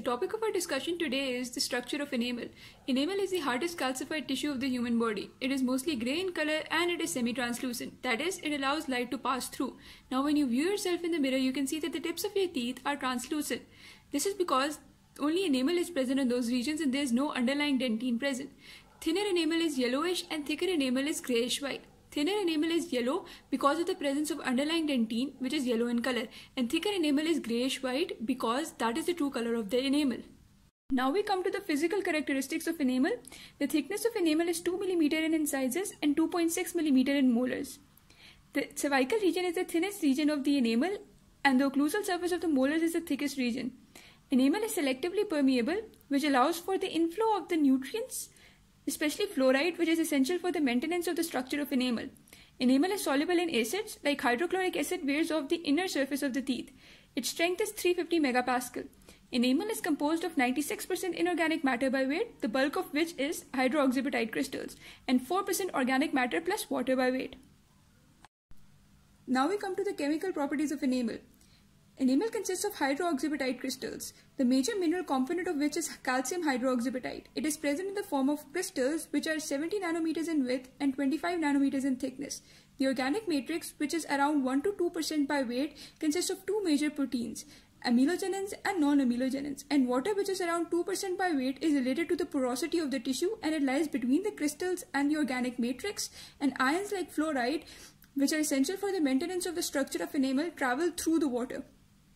The topic of our discussion today is the structure of enamel. Enamel is the hardest calcified tissue of the human body. It is mostly grey in color and it is semi-translucent. That is, it allows light to pass through. Now when you view yourself in the mirror, you can see that the tips of your teeth are translucent. This is because only enamel is present in those regions and there is no underlying dentine present. Thinner enamel is yellowish and thicker enamel is greyish white. Thinner enamel is yellow because of the presence of underlying dentine which is yellow in color and thicker enamel is grayish white because that is the true color of the enamel. Now we come to the physical characteristics of enamel. The thickness of enamel is 2 mm in incisors and 2.6 mm in molars. The cervical region is the thinnest region of the enamel and the occlusal surface of the molars is the thickest region. Enamel is selectively permeable which allows for the inflow of the nutrients especially fluoride, which is essential for the maintenance of the structure of enamel. Enamel is soluble in acids, like hydrochloric acid wears off the inner surface of the teeth. Its strength is 350 megapascal. Enamel is composed of 96% inorganic matter by weight, the bulk of which is hydroxyapatite crystals, and 4% organic matter plus water by weight. Now we come to the chemical properties of enamel. Enamel consists of hydroxybutite crystals, the major mineral component of which is calcium hydroxybutite. It is present in the form of crystals which are 70 nanometers in width and 25 nanometers in thickness. The organic matrix, which is around 1 to 2% by weight, consists of two major proteins, amylogenins and non-amylogenins and water which is around 2% by weight is related to the porosity of the tissue and it lies between the crystals and the organic matrix and ions like fluoride which are essential for the maintenance of the structure of enamel travel through the water.